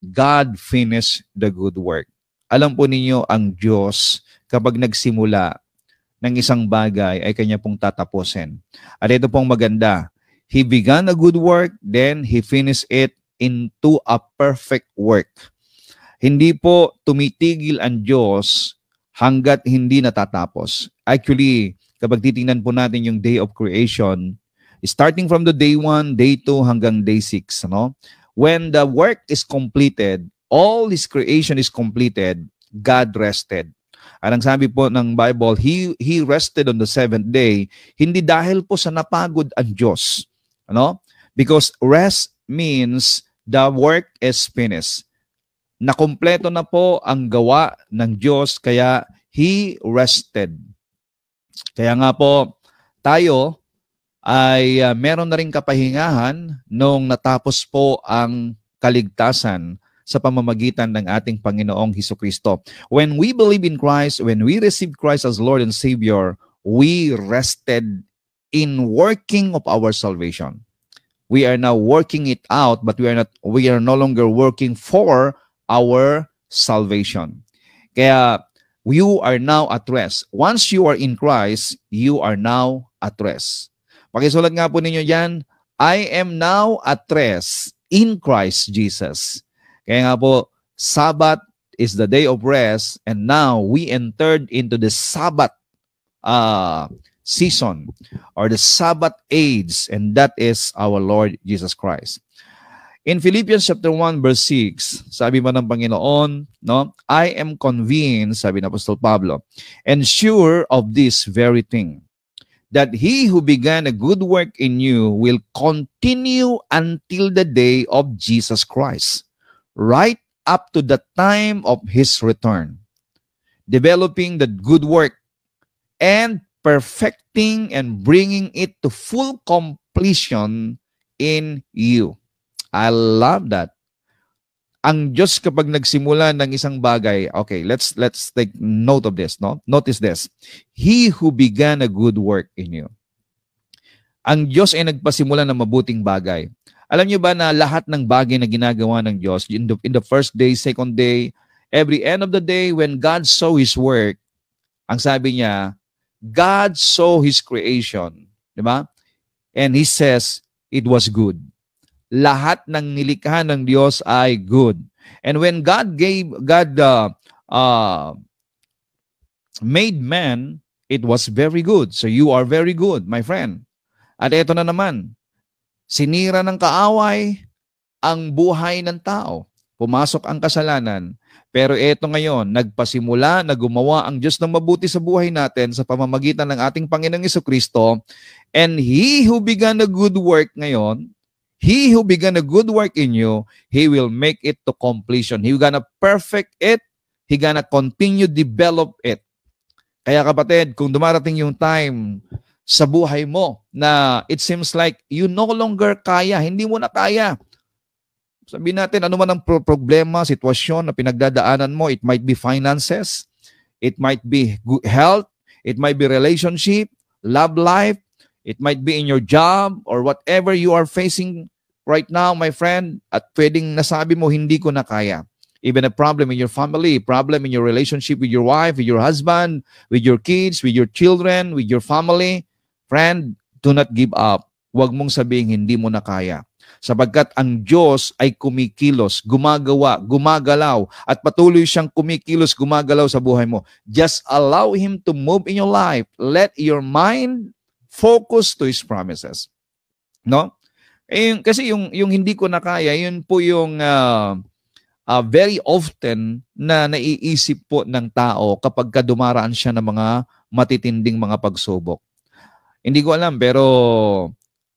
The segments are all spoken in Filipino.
God finish the good work. Alam po ninyo ang Diyos kapag nagsimula ng isang bagay ay kanya pong tatapusin. At ito pong maganda, He began a good work, then He finished it into a perfect work. Hindi po tumitigil ang Diyos hanggat hindi natatapos. Actually, kapag titingnan po natin yung day of creation, starting from the day 1, day 2 hanggang day 6, no? when the work is completed, all His creation is completed, God rested. At ang sabi po ng Bible, He, He rested on the seventh day, hindi dahil po sa napagod ang Diyos. Ano? Because rest means the work is finished. Nakumpleto na po ang gawa ng Diyos, kaya He rested. Kaya nga po, tayo, ay uh, meron na rin kapahingahan nung natapos po ang kaligtasan sa pamamagitan ng ating Panginoong Hiso Kristo. When we believe in Christ, when we receive Christ as Lord and Savior, we rested in working of our salvation. We are now working it out, but we are not we are no longer working for our salvation. Kaya you are now at rest. Once you are in Christ, you are now at rest. Pakisulat nga po ninyo yan, I am now at rest in Christ Jesus. Kaya nga po, Sabbath is the day of rest and now we entered into the Sabbath uh, season or the Sabbath age and that is our Lord Jesus Christ. In Philippians chapter 1 verse 6, sabi pa ng Panginoon, no, I am convinced, sabi ni Apostol Pablo, and sure of this very thing, that he who began a good work in you will continue until the day of Jesus Christ, right up to the time of his return, developing the good work and perfecting and bringing it to full completion in you. I love that. ang Diyos kapag nagsimula ng isang bagay, okay, let's let's take note of this, no? Notice this. He who began a good work in you. Ang Diyos ay nagpasimula ng mabuting bagay. Alam niyo ba na lahat ng bagay na ginagawa ng Diyos in the, in the first day, second day, every end of the day when God saw his work, ang sabi niya, God saw his creation, di ba? And he says it was good lahat ng nilikha ng Diyos ay good. And when God gave God uh, uh, made man, it was very good. So you are very good, my friend. At eto na naman, sinira ng kaaway ang buhay ng tao. Pumasok ang kasalanan. Pero eto ngayon, nagpasimula na gumawa ang Diyos ng mabuti sa buhay natin sa pamamagitan ng ating Panginoong Kristo. And He who began a good work ngayon, He who began a good work in you, he will make it to completion. He gonna perfect it. He gonna continue develop it. Kaya kapatid, kung dumarating yung time sa buhay mo na it seems like you no longer kaya, hindi mo na kaya. Sabihin natin, ano man ang problema, sitwasyon na pinagdadaanan mo, it might be finances, it might be health, it might be relationship, love life, It might be in your job or whatever you are facing right now, my friend, at pwedeng nasabi mo, hindi ko na kaya. Even a problem in your family, problem in your relationship with your wife, with your husband, with your kids, with your children, with your family. Friend, do not give up. Huwag mong sabihin hindi mo na kaya. Sabagkat ang Diyos ay kumikilos, gumagawa, gumagalaw, at patuloy siyang kumikilos, gumagalaw sa buhay mo. Just allow Him to move in your life. Let your mind focus to His promises. No? Eh, kasi yung, yung hindi ko nakaya, yun po yung uh, uh, very often na naiisip po ng tao kapag kadumaraan siya ng mga matitinding mga pagsubok. Hindi ko alam, pero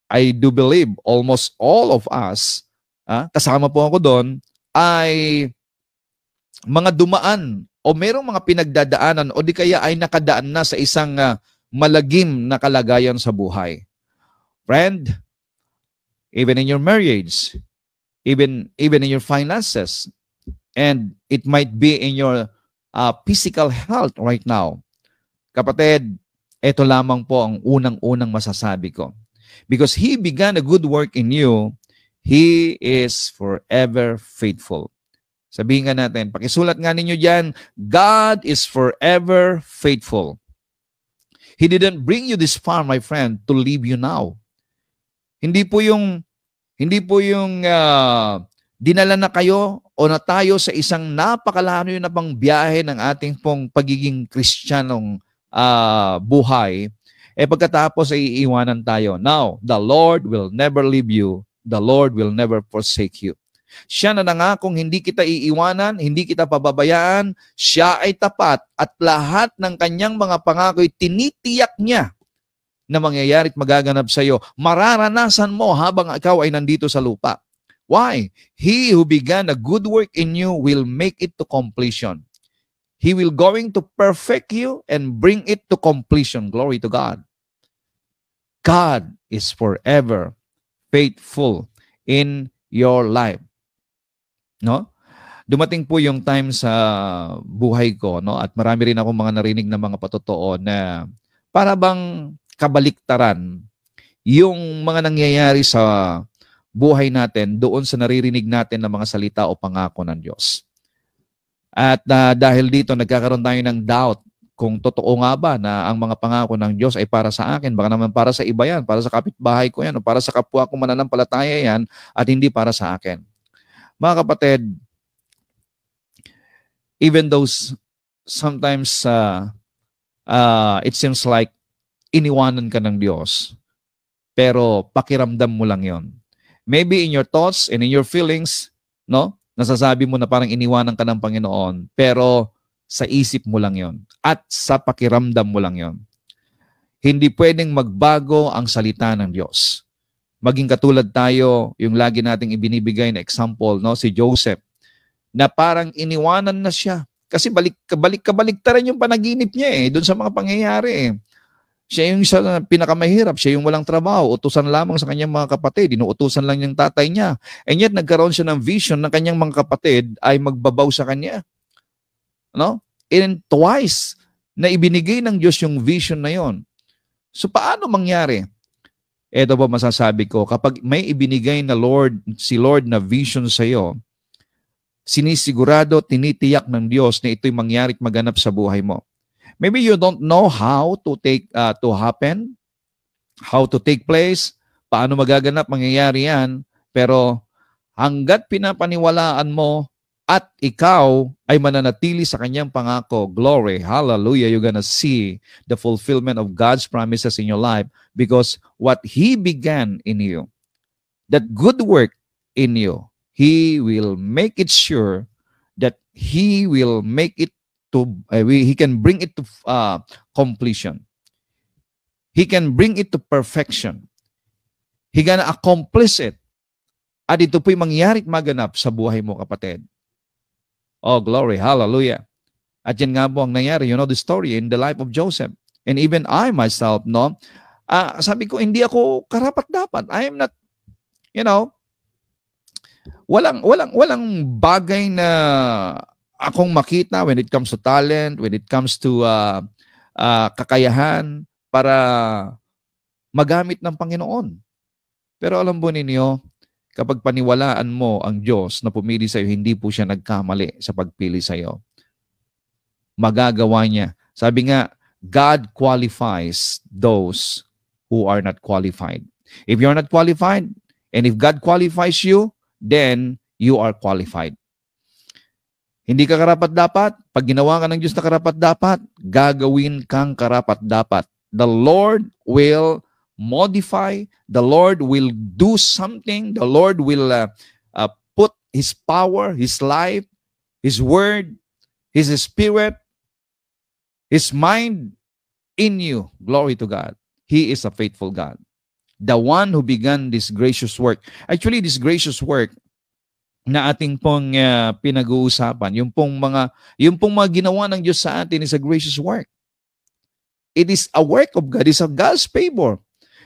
I do believe almost all of us, ah, kasama po ako doon, ay mga dumaan o merong mga pinagdadaanan o di kaya ay nakadaan na sa isang uh, malagim na kalagayan sa buhay. Friend, even in your marriage, even even in your finances, and it might be in your uh, physical health right now. Kapatid, ito lamang po ang unang-unang masasabi ko. Because He began a good work in you, He is forever faithful. Sabihin nga natin, pakisulat nga ninyo dyan, God is forever faithful. He didn't bring you this far, my friend, to leave you now. Hindi po yung hindi po yung uh, dinala na kayo o na tayo sa isang napakalayo na pang biyahe ng ating pong pagiging Kristiyanong uh, buhay. Eh pagkatapos ay iiwanan tayo. Now, the Lord will never leave you. The Lord will never forsake you. Siya na nangakong hindi kita iiwanan, hindi kita pababayaan. Siya ay tapat at lahat ng kanyang mga pangako'y tinitiyak niya na mangyayari at magaganap sa iyo. Mararanasan mo habang ikaw ay nandito sa lupa. Why? He who began a good work in you will make it to completion. He will going to perfect you and bring it to completion. Glory to God. God is forever faithful in your life no? Dumating po yung time sa buhay ko, no? At marami rin akong mga narinig na mga patotoo na para bang kabaliktaran yung mga nangyayari sa buhay natin doon sa naririnig natin ng mga salita o pangako ng Diyos. At uh, dahil dito nagkakaroon tayo ng doubt kung totoo nga ba na ang mga pangako ng Diyos ay para sa akin, baka naman para sa iba yan, para sa kapitbahay ko yan, o para sa kapwa ko mananampalataya yan, at hindi para sa akin. Mga kapatid, even though sometimes uh, uh, it seems like iniwanan ka ng Diyos, pero pakiramdam mo lang yon. Maybe in your thoughts and in your feelings, no? Nasasabi mo na parang iniwanan ka ng Panginoon, pero sa isip mo lang yon at sa pakiramdam mo lang yon. Hindi pwedeng magbago ang salita ng Diyos maging katulad tayo, yung lagi nating ibinibigay na example, no? si Joseph, na parang iniwanan na siya. Kasi balik, kabalik, kabaliktaran yung panaginip niya eh, doon sa mga pangyayari eh. Siya yung sa pinakamahirap, siya yung walang trabaho, utusan lamang sa kanyang mga kapatid, inuutusan lang yung tatay niya. And yet nagkaroon siya ng vision ng kanyang mga kapatid ay magbabaw sa kanya. No? And twice na ibinigay ng Diyos yung vision na yon. So paano mangyari? Ito po masasabi ko, kapag may ibinigay na Lord, si Lord na vision sa iyo, sinisigurado, tinitiyak ng Diyos na ito'y mangyari maganap sa buhay mo. Maybe you don't know how to take uh, to happen, how to take place, paano magaganap, mangyayari yan, pero hanggat pinapaniwalaan mo at ikaw ay mananatili sa kanyang pangako. Glory, hallelujah, you're gonna see the fulfillment of God's promises in your life because what He began in you, that good work in you, He will make it sure that He will make it to, uh, He can bring it to uh, completion. He can bring it to perfection. He gonna accomplish it. At ito po'y mangyari maganap sa buhay mo, kapatid. Oh, glory. Hallelujah. At yan nga po ang nangyari. You know the story in the life of Joseph. And even I myself, no? Uh, sabi ko, hindi ako karapat-dapat. I am not, you know, walang, walang, walang bagay na akong makita when it comes to talent, when it comes to uh, uh, kakayahan para magamit ng Panginoon. Pero alam po ninyo, kapag paniwalaan mo ang Diyos na pumili sa iyo, hindi po siya nagkamali sa pagpili sa iyo. Magagawa niya. Sabi nga, God qualifies those who are not qualified. If you're not qualified, and if God qualifies you, then you are qualified. Hindi ka karapat-dapat. Pag ginawa ka ng Diyos na karapat-dapat, gagawin kang karapat-dapat. The Lord will modify. The Lord will do something. The Lord will uh, uh, put His power, His life, His word, His spirit, His mind in you. Glory to God. He is a faithful God. The one who began this gracious work. Actually, this gracious work na ating pong uh, pinag-uusapan, yung pong mga yung pong mga ginawa ng Diyos sa atin is a gracious work. It is a work of God, it's a God's favor.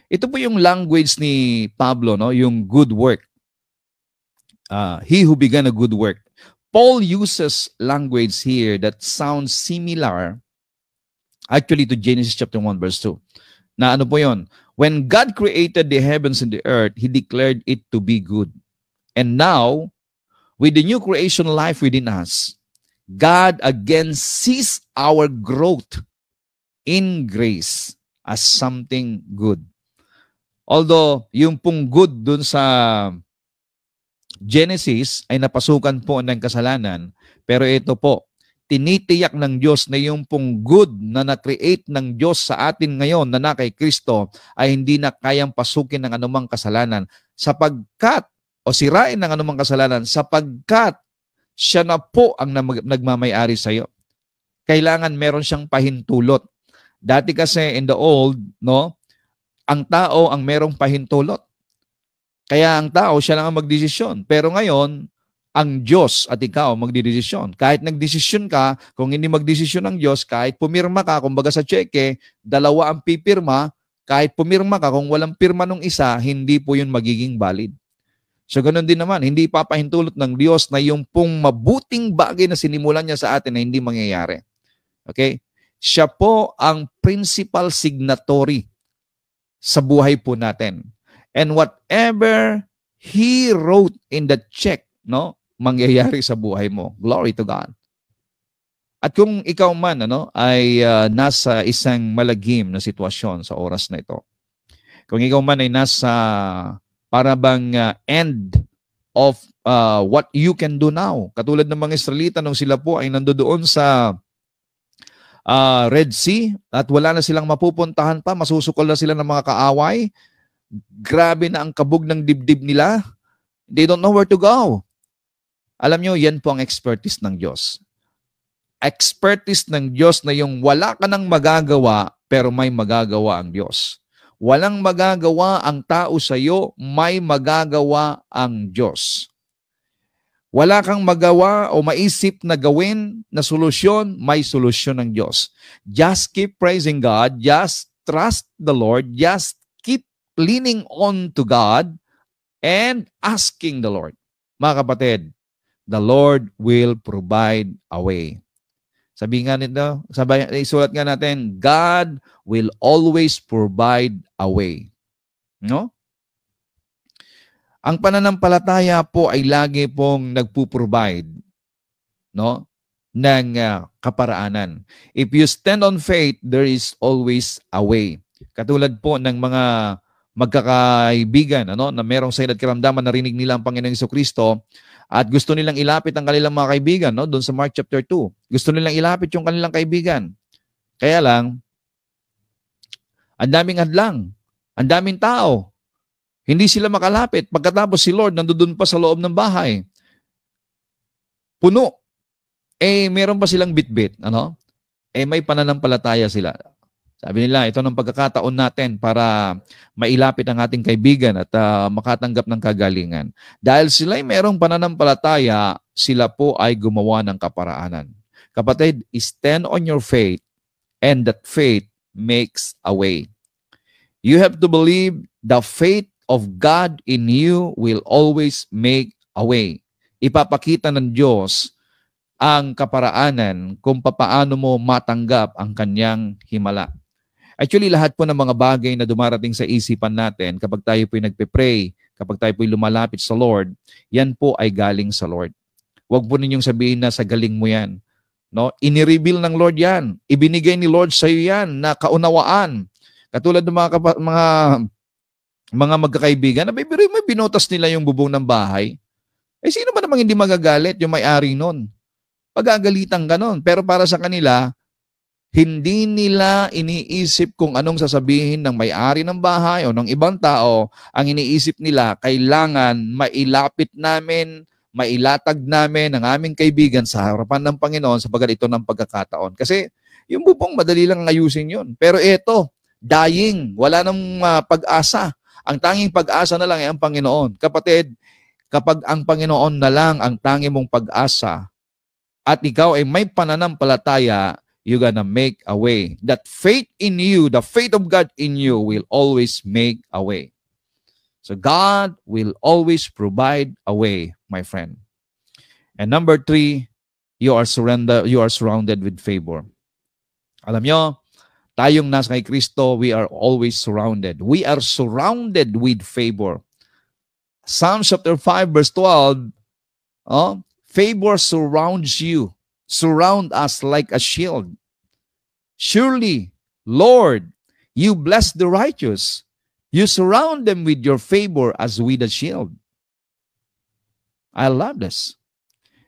Ito po yung language ni Pablo, no? yung good work. Uh, he who began a good work. Paul uses language here that sounds similar actually to Genesis chapter 1 verse 2. Na ano po yon? When God created the heavens and the earth, He declared it to be good. And now, with the new creation life within us, God again sees our growth in grace as something good. Although, yung pong good dun sa Genesis ay napasukan po ng kasalanan, pero ito po, tinitiyak ng Diyos na yung pong good na na-create ng Diyos sa atin ngayon na na kay Kristo ay hindi na kayang pasukin ng anumang kasalanan sapagkat o sirain ng anumang kasalanan sapagkat siya na po ang nagmamayari sa iyo. Kailangan meron siyang pahintulot. Dati kasi in the old, no, ang tao ang merong pahintulot. Kaya ang tao, siya lang ang magdesisyon. Pero ngayon, ang Diyos at ikaw magdidesisyon. Kahit nagdesisyon ka, kung hindi magdesisyon ng Diyos, kahit pumirma ka, kumbaga sa cheque, dalawa ang pipirma, kahit pumirma ka, kung walang pirma ng isa, hindi po yun magiging valid. So ganun din naman, hindi papahintulot ng Diyos na yung pong mabuting bagay na sinimulan niya sa atin na hindi mangyayari. Okay? Siya po ang principal signatory sa buhay po natin. And whatever He wrote in the check, no, mangyayari sa buhay mo. Glory to God. At kung ikaw man ano, ay uh, nasa isang malagim na sitwasyon sa oras na ito, kung ikaw man ay nasa parabang uh, ah, end of uh, what you can do now, katulad ng mga Israelita nung sila po ay nandoon sa uh, Red Sea at wala na silang mapupuntahan pa, masusukol na sila ng mga kaaway. Grabe na ang kabog ng dibdib nila. They don't know where to go. Alam nyo, yan po ang expertise ng Diyos. Expertise ng Diyos na yung wala ka nang magagawa pero may magagawa ang Diyos. Walang magagawa ang tao sa iyo, may magagawa ang Diyos. Wala kang magawa o maisip na gawin na solusyon, may solusyon ng Diyos. Just keep praising God. Just trust the Lord. Just keep leaning on to God and asking the Lord. Mga kapatid, the Lord will provide a way. Sabi nga nito, sabay, isulat nga natin, God will always provide a way. No? Ang pananampalataya po ay lagi pong nagpo-provide no ng uh, kaparaanan. If you stand on faith, there is always a way. Katulad po ng mga magkakaibigan ano na merong sa at karamdaman rinig nila ang Panginoong Kristo at gusto nilang ilapit ang kanilang mga kaibigan no doon sa Mark chapter 2 gusto nilang ilapit yung kanilang kaibigan kaya lang ang daming adlang, ang daming tao hindi sila makalapit. Pagkatapos si Lord nandoon pa sa loob ng bahay. Puno. Eh, meron pa silang bitbit. Ano? Eh, may pananampalataya sila. Sabi nila, ito ng pagkakataon natin para mailapit ang ating kaibigan at uh, makatanggap ng kagalingan. Dahil sila ay merong pananampalataya, sila po ay gumawa ng kaparaanan. Kapatid, stand on your faith and that faith makes a way. You have to believe the faith of God in you will always make a way. Ipapakita ng Diyos ang kaparaanan kung paano mo matanggap ang kanyang himala. Actually, lahat po ng mga bagay na dumarating sa isipan natin kapag tayo po'y nagpe-pray, kapag tayo po'y lumalapit sa Lord, yan po ay galing sa Lord. Huwag po ninyong sabihin na sa galing mo yan. No? Inireveal ng Lord yan. Ibinigay ni Lord sa iyo yan na kaunawaan. Katulad ng mga, kapa- mga mga magkakaibigan, nabibiroy may binotas nila yung bubong ng bahay. Eh sino ba namang hindi magagalit yung may-ari nun? Pagagalitan ka nun. Pero para sa kanila, hindi nila iniisip kung anong sasabihin ng may-ari ng bahay o ng ibang tao. Ang iniisip nila, kailangan mailapit namin, mailatag namin ang aming kaibigan sa harapan ng Panginoon sapagat ito ng pagkakataon. Kasi yung bubong, madali lang ayusin yun. Pero ito, dying, wala nang uh, pag-asa. Ang tanging pag-asa na lang ay ang Panginoon. Kapatid, kapag ang Panginoon na lang ang tanging mong pag-asa at ikaw ay may pananampalataya, you gonna make a way. That faith in you, the faith of God in you will always make a way. So God will always provide a way, my friend. And number three, you are surrender, you are surrounded with favor. Alam nyo, Tayong nasa kay Kristo, we are always surrounded. We are surrounded with favor. Psalms chapter 5 verse 12, oh, favor surrounds you, surround us like a shield. Surely, Lord, you bless the righteous. You surround them with your favor as with a shield. I love this.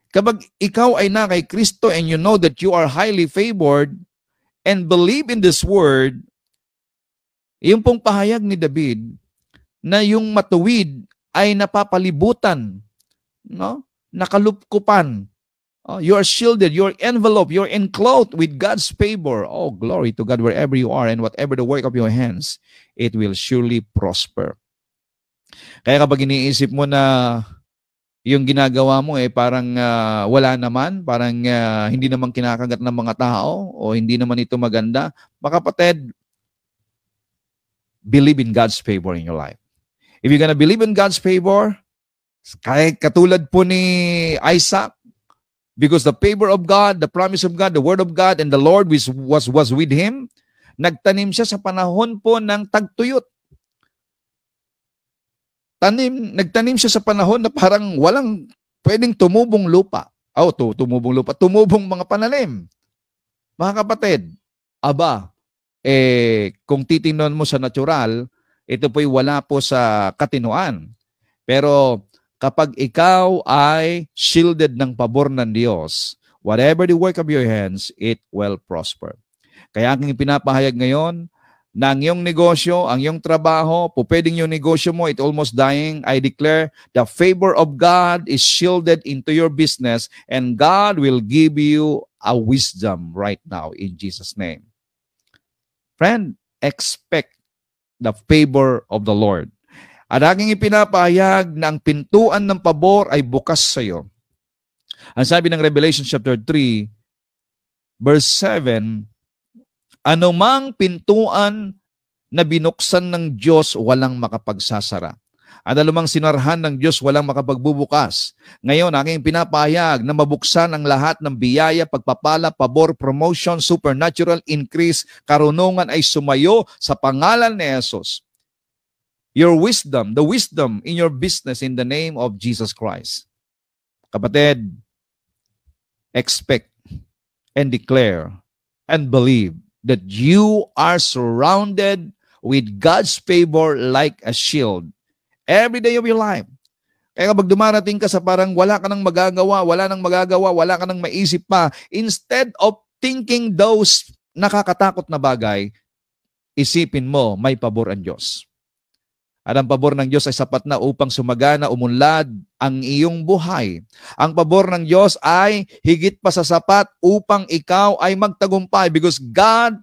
Kapag ikaw ay na kay Kristo and you know that you are highly favored, and believe in this word, yung pong pahayag ni David na yung matuwid ay napapalibutan, no? nakalupkupan. Oh, you are shielded, you're enveloped, you're enclosed with God's favor. Oh, glory to God wherever you are and whatever the work of your hands, it will surely prosper. Kaya kapag iniisip mo na yung ginagawa mo eh parang uh, wala naman, parang uh, hindi naman kinakagat ng mga tao o hindi naman ito maganda, makapatid, believe in God's favor in your life. If you're gonna believe in God's favor, kahit katulad po ni Isaac, because the favor of God, the promise of God, the word of God, and the Lord was, was, was with him, nagtanim siya sa panahon po ng tagtuyot tanim, nagtanim siya sa panahon na parang walang pwedeng tumubong lupa. Oh, to, tumubong lupa, tumubong mga pananim. Mga kapatid, aba, eh, kung titingnan mo sa natural, ito po'y wala po sa katinuan. Pero kapag ikaw ay shielded ng pabor ng Diyos, whatever the work of your hands, it will prosper. Kaya aking pinapahayag ngayon, na iyong negosyo, ang iyong trabaho, po pwedeng yung negosyo mo, it almost dying, I declare, the favor of God is shielded into your business and God will give you a wisdom right now in Jesus' name. Friend, expect the favor of the Lord. At aking ipinapahayag na ang pintuan ng pabor ay bukas sa iyo. Ang sabi ng Revelation chapter 3, verse 7, Anumang pintuan na binuksan ng Diyos, walang makapagsasara. At anumang sinarhan ng Diyos, walang makapagbubukas. Ngayon, aking pinapahayag na mabuksan ang lahat ng biyaya, pagpapala, pabor, promotion, supernatural increase, karunungan ay sumayo sa pangalan ni Jesus. Your wisdom, the wisdom in your business in the name of Jesus Christ. Kapatid, expect and declare and believe that you are surrounded with God's favor like a shield every day of your life. Kaya kapag dumarating ka sa parang wala ka nang magagawa, wala nang magagawa, wala ka nang maisip pa, instead of thinking those nakakatakot na bagay, isipin mo, may pabor ang Diyos. At ang pabor ng Diyos ay sapat na upang sumagana, umunlad ang iyong buhay. Ang pabor ng Diyos ay higit pa sa sapat upang ikaw ay magtagumpay because God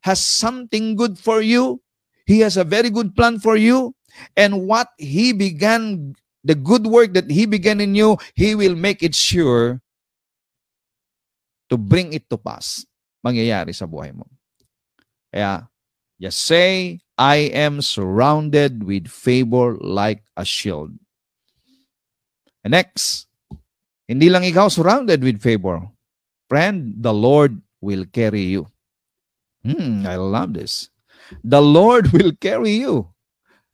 has something good for you. He has a very good plan for you. And what He began, the good work that He began in you, He will make it sure to bring it to pass. Mangyayari sa buhay mo. Kaya, Just say, I am surrounded with favor like a shield. And next, hindi lang ikaw surrounded with favor. Friend, the Lord will carry you. Hmm, I love this. The Lord will carry you.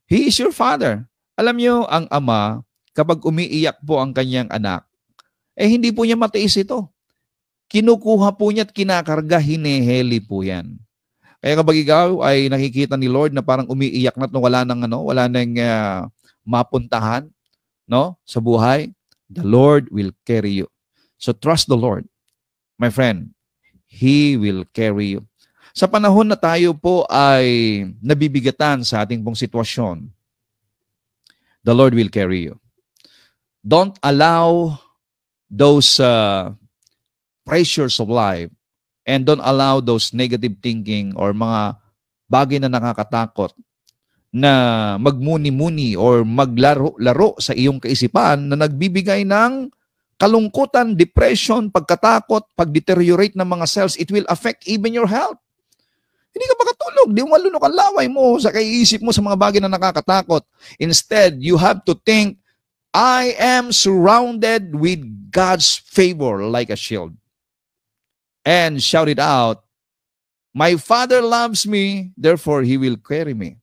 He is your father. Alam niyo, ang ama, kapag umiiyak po ang kanyang anak, eh hindi po niya matiis ito. Kinukuha po niya at kinakarga, hineheli po yan. Kaya eh, kapag ikaw ay nakikita ni Lord na parang umiiyak na 'to, wala nang ano, wala nang uh, mapuntahan, no? Sa buhay, the Lord will carry you. So trust the Lord. My friend, he will carry you. Sa panahon na tayo po ay nabibigatan sa ating pong sitwasyon, the Lord will carry you. Don't allow those uh, pressures of life And don't allow those negative thinking or mga bagay na nakakatakot na magmuni-muni or maglaro-laro sa iyong kaisipan na nagbibigay ng kalungkutan, depression, pagkatakot, pagdeteriorate ng mga cells, it will affect even your health. Hindi ka makatulog, di malunok ang laway mo sa kaisip mo sa mga bagay na nakakatakot. Instead, you have to think, I am surrounded with God's favor like a shield and shout it out. My Father loves me, therefore He will carry me.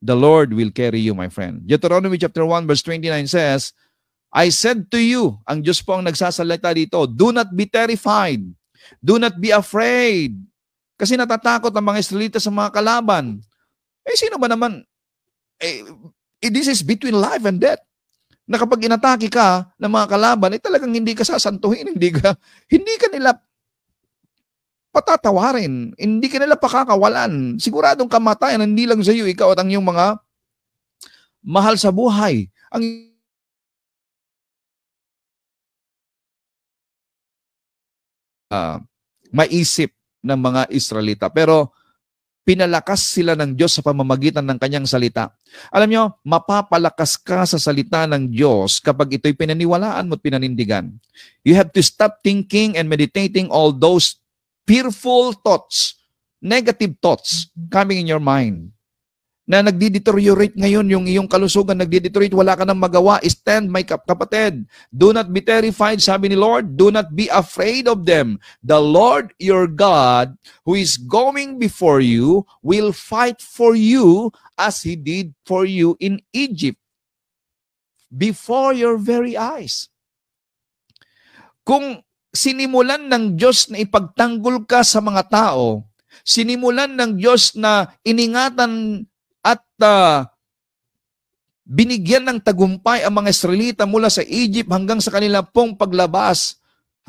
The Lord will carry you, my friend. Deuteronomy chapter 1 verse 29 says, I said to you, ang Diyos po ang nagsasalita dito, do not be terrified. Do not be afraid. Kasi natatakot ang mga Israelita sa mga kalaban. Eh, sino ba naman? Eh, eh, this is between life and death. Na kapag inatake ka ng mga kalaban, eh talagang hindi ka sasantuhin, hindi ka, hindi ka nila patatawarin. Hindi ka nila pakakawalan. Siguradong kamatayan, hindi lang sa iyo, ikaw at ang iyong mga mahal sa buhay. Ang uh, maisip ng mga Israelita. Pero pinalakas sila ng Diyos sa pamamagitan ng kanyang salita. Alam nyo, mapapalakas ka sa salita ng Diyos kapag ito'y pinaniwalaan mo at pinanindigan. You have to stop thinking and meditating all those fearful thoughts, negative thoughts coming in your mind na nagdi-deteriorate ngayon yung iyong kalusugan, nagdi-deteriorate, wala ka nang magawa. Stand, my kapatid. Do not be terrified, sabi ni Lord. Do not be afraid of them. The Lord your God, who is going before you, will fight for you as He did for you in Egypt. Before your very eyes. Kung sinimulan ng Diyos na ipagtanggol ka sa mga tao, sinimulan ng Diyos na iningatan at uh, binigyan ng tagumpay ang mga Israelita mula sa Egypt hanggang sa kanila pong paglabas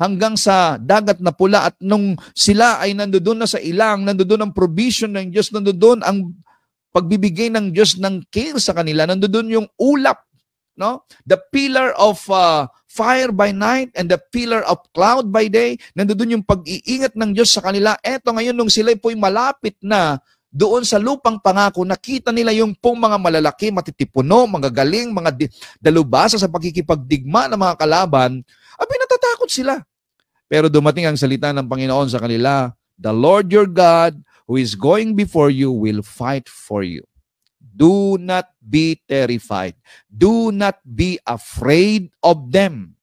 hanggang sa dagat na pula at nung sila ay nandoon na sa ilang, nandoon ang provision ng Diyos, nandoon ang pagbibigay ng Diyos ng care sa kanila, nandoon yung ulap, no? The pillar of uh, fire by night and the pillar of cloud by day. Nandoon yung pag-iingat ng Diyos sa kanila. Eto ngayon nung sila po'y malapit na doon sa lupang pangako, nakita nila yung pong mga malalaki, matitipuno, magagaling, mga di- dalubasa sa pagkikipagdigma ng mga kalaban, abi natatakot sila. Pero dumating ang salita ng Panginoon sa kanila, The Lord your God who is going before you will fight for you. Do not be terrified. Do not be afraid of them.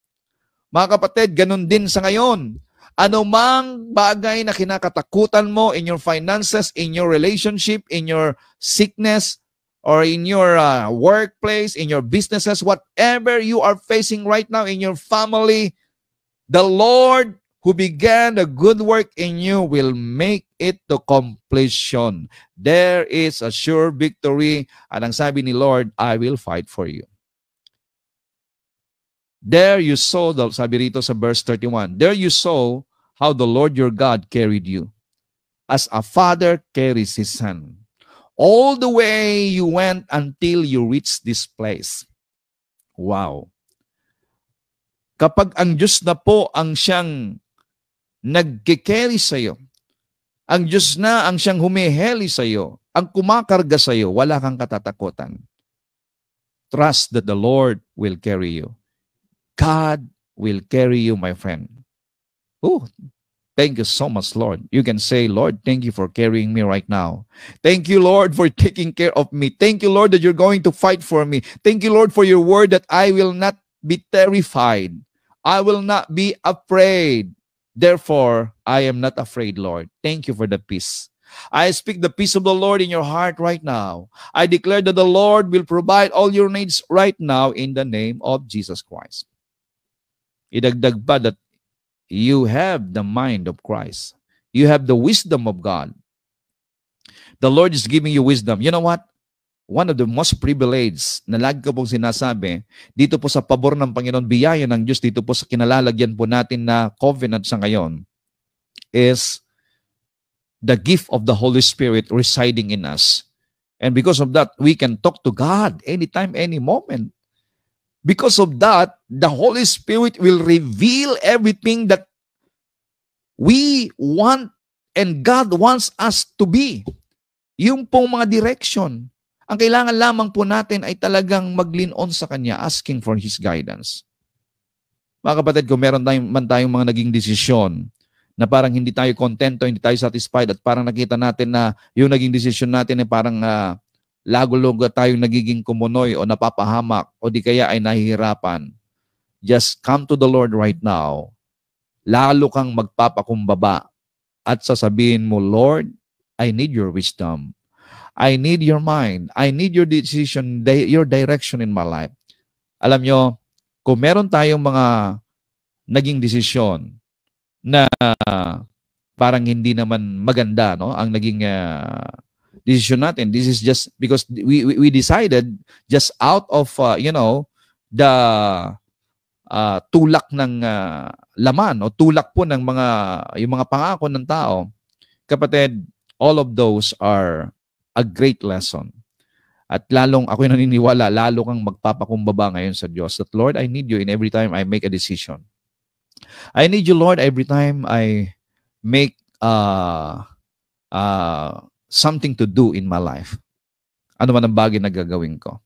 Mga kapatid, ganun din sa ngayon. Ano mang bagay na kinakatakutan mo in your finances, in your relationship, in your sickness, or in your uh, workplace, in your businesses, whatever you are facing right now in your family, the Lord who began a good work in you will make it to completion. There is a sure victory. At ang sabi ni Lord, I will fight for you. There you saw, the, sabi rito sa verse 31, there you saw how the Lord your God carried you, as a father carries his son. All the way you went until you reached this place. Wow. Kapag ang Diyos na po ang siyang nagkikeri sa iyo. Ang Diyos na ang siyang humiheli sa iyo, ang kumakarga sa iyo, wala kang katatakutan. Trust that the Lord will carry you. God will carry you, my friend. Oh, Thank you so much, Lord. You can say, Lord, thank you for carrying me right now. Thank you, Lord, for taking care of me. Thank you, Lord, that you're going to fight for me. Thank you, Lord, for your word that I will not be terrified. I will not be afraid. Therefore, I am not afraid, Lord. Thank you for the peace. I speak the peace of the Lord in your heart right now. I declare that the Lord will provide all your needs right now in the name of Jesus Christ. Idagdag pa that you have the mind of Christ. You have the wisdom of God. The Lord is giving you wisdom. You know what? one of the most privileged na lagi ko pong sinasabi, dito po sa pabor ng Panginoon, biyaya ng Diyos, dito po sa kinalalagyan po natin na covenant sa ngayon, is the gift of the Holy Spirit residing in us. And because of that, we can talk to God anytime, any moment. Because of that, the Holy Spirit will reveal everything that we want and God wants us to be. Yung pong mga direction, ang kailangan lamang po natin ay talagang mag-lean sa Kanya, asking for His guidance. Mga kapatid, ko, meron tayong, man tayong mga naging desisyon na parang hindi tayo contento, hindi tayo satisfied at parang nakita natin na yung naging desisyon natin ay parang uh, lagulog tayong nagiging kumunoy o napapahamak o di kaya ay nahihirapan. Just come to the Lord right now. Lalo kang magpapakumbaba at sasabihin mo, Lord, I need your wisdom. I need your mind. I need your decision, your direction in my life. Alam nyo, kung meron tayong mga naging desisyon na parang hindi naman maganda, no? Ang naging uh, decision natin. This is just because we we, we decided just out of uh, you know the uh, tulak ng uh, laman o tulak po ng mga yung mga pangako ng tao. Kapatid, all of those are a great lesson. At lalong ako'y naniniwala, lalo kang magpapakumbaba ngayon sa Diyos. That Lord, I need you in every time I make a decision. I need you, Lord, every time I make uh, uh, something to do in my life. Ano man ang bagay na gagawin ko.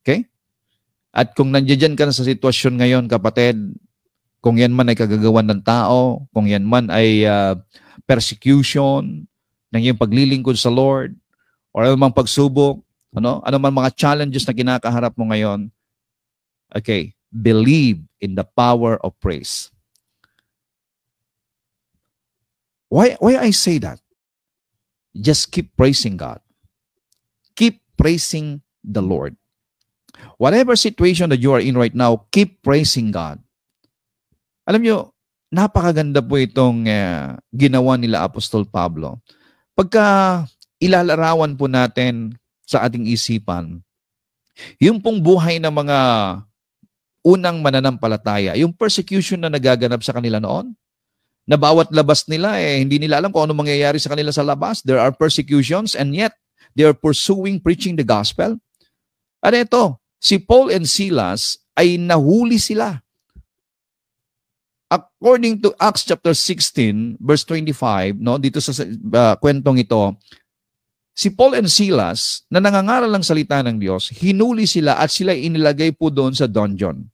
Okay? At kung nandiyan ka na sa sitwasyon ngayon, kapatid, kung yan man ay kagagawan ng tao, kung yan man ay uh, persecution, ng iyong paglilingkod sa Lord, or anumang pagsubok, ano, anumang ano, ano mga challenges na kinakaharap mo ngayon, okay, believe in the power of praise. Why, why I say that? Just keep praising God. Keep praising the Lord. Whatever situation that you are in right now, keep praising God. Alam nyo, napakaganda po itong uh, ginawa nila Apostol Pablo. Pagka ilalarawan po natin sa ating isipan yung pong buhay ng mga unang mananampalataya, yung persecution na nagaganap sa kanila noon, na bawat labas nila, eh, hindi nila alam kung ano mangyayari sa kanila sa labas. There are persecutions and yet they are pursuing preaching the gospel. At ito, si Paul and Silas ay nahuli sila. According to Acts chapter 16 verse 25, no, dito sa uh, kwentong ito, Si Paul and Silas, na nangangaral ng salita ng Diyos, hinuli sila at sila inilagay po doon sa dungeon.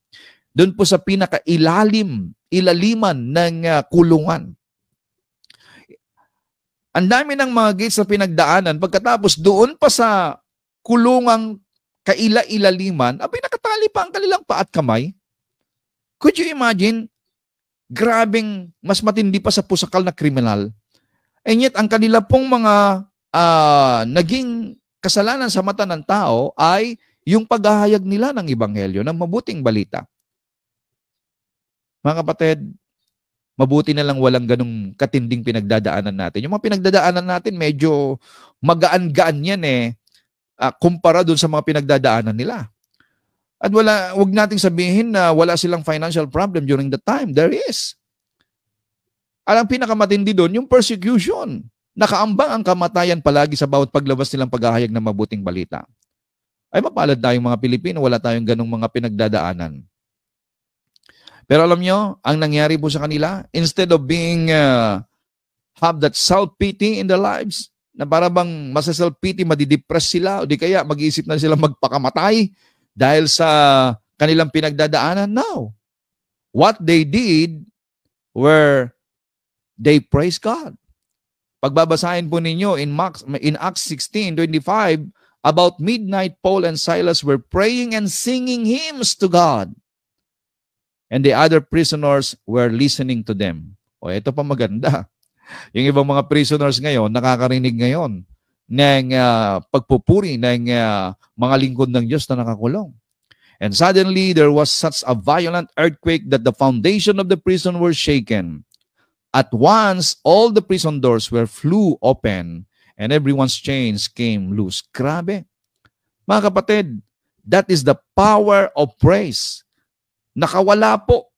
Doon po sa pinakailalim, ilaliman ng uh, kulungan. Ang dami ng mga gates na pinagdaanan. Pagkatapos doon pa sa kulungang kaila-ilaliman, abay nakatali pa ang kanilang paa at kamay. Could you imagine? Grabing mas matindi pa sa pusakal na kriminal. And yet, ang kanila pong mga uh, naging kasalanan sa mata ng tao ay yung paghahayag nila ng ebanghelyo, ng mabuting balita. Mga kapatid, mabuti na lang walang ganong katinding pinagdadaanan natin. Yung mga pinagdadaanan natin, medyo magaan-gaan yan eh, uh, kumpara dun sa mga pinagdadaanan nila. At wala, wag nating sabihin na wala silang financial problem during the time. There is. At ang pinakamatindi doon, yung persecution. Nakaambang ang kamatayan palagi sa bawat paglabas nilang paghahayag ng mabuting balita. Ay mapalad tayong mga Pilipino, wala tayong ganong mga pinagdadaanan. Pero alam nyo, ang nangyari po sa kanila, instead of being uh, have that self-pity in their lives, na para bang masa-self-pity, madidepress sila, o di kaya mag-iisip na sila magpakamatay dahil sa kanilang pinagdadaanan. No. What they did were they praise God. Pagbabasahin po ninyo in, Max, in Acts 16:25, about midnight Paul and Silas were praying and singing hymns to God. And the other prisoners were listening to them. O ito pa maganda. Yung ibang mga prisoners ngayon, nakakarinig ngayon ng uh, pagpupuri ng uh, mga lingkod ng Diyos na nakakulong. And suddenly there was such a violent earthquake that the foundation of the prison were shaken. At once, all the prison doors were flew open and everyone's chains came loose. Grabe. Mga kapatid, that is the power of praise. Nakawala po.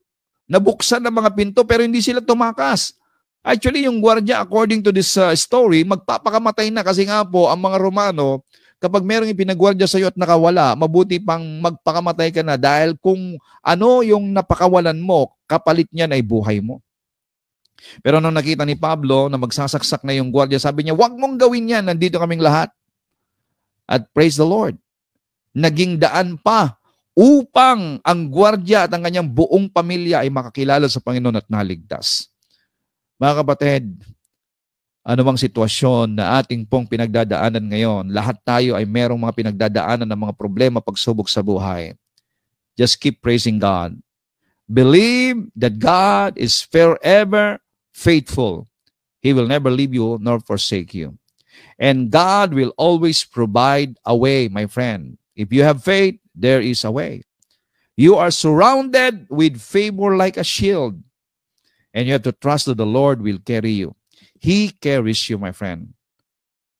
Nabuksan ang mga pinto pero hindi sila tumakas. Actually, yung gwardiya, according to this uh, story, magpapakamatay na kasi nga po ang mga Romano, kapag merong ipinagwardya sa iyo at nakawala, mabuti pang magpakamatay ka na dahil kung ano yung napakawalan mo, kapalit niyan ay buhay mo. Pero nung nakita ni Pablo na magsasaksak na yung gwardiya, sabi niya, huwag mong gawin yan, nandito kaming lahat. At praise the Lord, naging daan pa upang ang gwardiya at ang kanyang buong pamilya ay makakilala sa Panginoon at naligtas. Mga kapatid, mang ano sitwasyon na ating pong pinagdadaanan ngayon, lahat tayo ay merong mga pinagdadaanan ng mga problema, pagsubok sa buhay. Just keep praising God. Believe that God is forever faithful, He will never leave you nor forsake you. And God will always provide a way, my friend. If you have faith, there is a way. You are surrounded with favor like a shield. And you have to trust that the Lord will carry you. He carries you, my friend.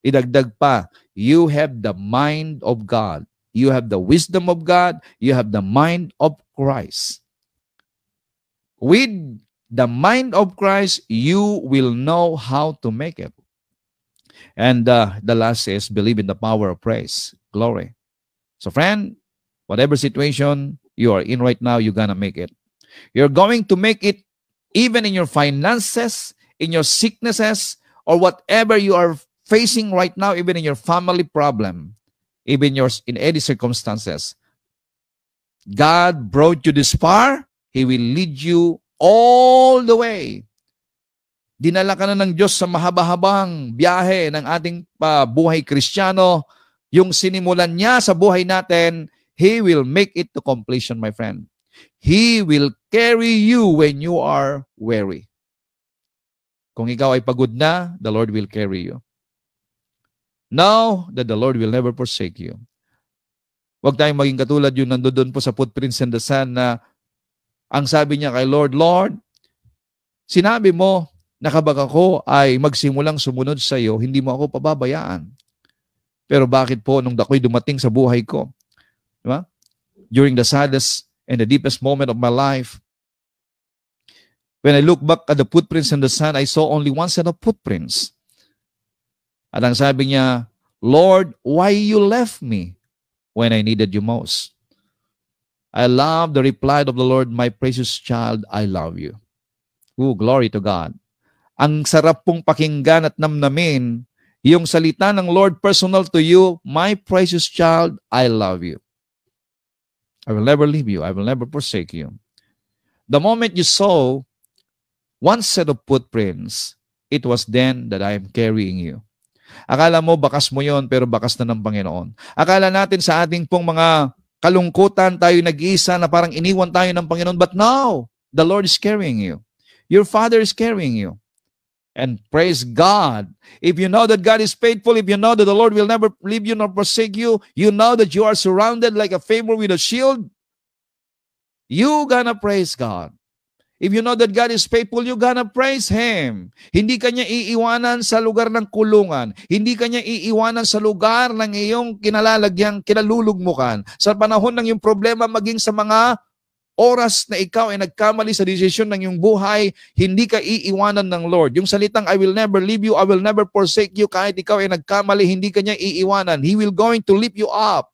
Idagdag pa, you have the mind of God. You have the wisdom of God. You have the mind of Christ. With the mind of Christ, you will know how to make it. And uh, the last is believe in the power of praise, glory. So, friend, whatever situation you are in right now, you're going to make it. You're going to make it even in your finances, in your sicknesses, or whatever you are facing right now, even in your family problem, even yours in any circumstances. God brought you this far, He will lead you all the way. Dinala ka na ng Diyos sa mahaba-habang biyahe ng ating uh, buhay kristyano. Yung sinimulan niya sa buhay natin, He will make it to completion, my friend. He will carry you when you are weary. Kung ikaw ay pagod na, the Lord will carry you. Now that the Lord will never forsake you. Huwag tayong maging katulad yung nandoon po sa Footprints in the Sand na ang sabi niya kay Lord, Lord, sinabi mo na kabag ako ay magsimulang sumunod sa iyo, hindi mo ako pababayaan. Pero bakit po nung dakoy dumating sa buhay ko? Di ba? During the saddest and the deepest moment of my life, when I look back at the footprints in the sand, I saw only one set of footprints. At ang sabi niya, Lord, why you left me when I needed you most? I love the reply of the Lord, my precious child, I love you. Oh, glory to God. Ang sarap pong pakinggan at namnamin yung salita ng Lord personal to you, my precious child, I love you. I will never leave you. I will never forsake you. The moment you saw one set of footprints, it was then that I am carrying you. Akala mo bakas mo yon pero bakas na ng Panginoon. Akala natin sa ating pong mga kalungkutan, tayo nag-iisa na parang iniwan tayo ng Panginoon. But now, the Lord is carrying you. Your Father is carrying you. And praise God. If you know that God is faithful, if you know that the Lord will never leave you nor forsake you, you know that you are surrounded like a favor with a shield, you gonna praise God. If you know that God is faithful, you gonna praise Him. Hindi kanya iiwanan sa lugar ng kulungan. Hindi kanya iiwanan sa lugar ng iyong kinalalagyang kinalulugmukan. Sa panahon ng iyong problema, maging sa mga oras na ikaw ay nagkamali sa desisyon ng iyong buhay, hindi ka iiwanan ng Lord. Yung salitang, I will never leave you, I will never forsake you, kahit ikaw ay nagkamali, hindi ka niya iiwanan. He will going to lift you up.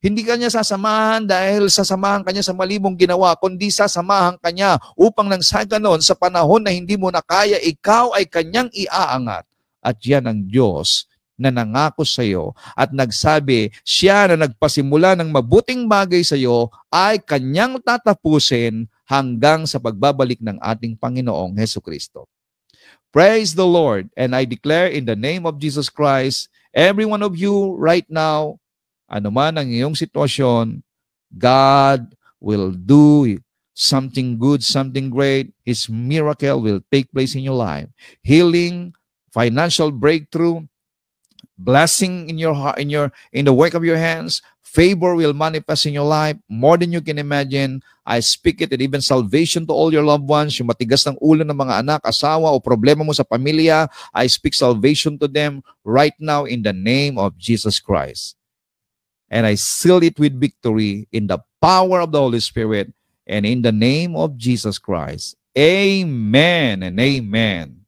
Hindi kanya sasamahan dahil sasamahan kanya sa malibong ginawa, kundi sasamahan kanya upang nang sa ganon sa panahon na hindi mo na kaya, ikaw ay kanyang iaangat. At yan ang Diyos na nangako sa iyo at nagsabi, siya na nagpasimula ng mabuting bagay sa iyo ay kanyang tatapusin hanggang sa pagbabalik ng ating Panginoong Heso Kristo. Praise the Lord. And I declare in the name of Jesus Christ, every one of you right now, ano man ang iyong sitwasyon, God will do something good, something great. His miracle will take place in your life. Healing, financial breakthrough, blessing in your heart, in your in the work of your hands, favor will manifest in your life more than you can imagine. I speak it and even salvation to all your loved ones, yung matigas ng ulo ng mga anak, asawa o problema mo sa pamilya, I speak salvation to them right now in the name of Jesus Christ and I seal it with victory in the power of the Holy Spirit and in the name of Jesus Christ. Amen and amen.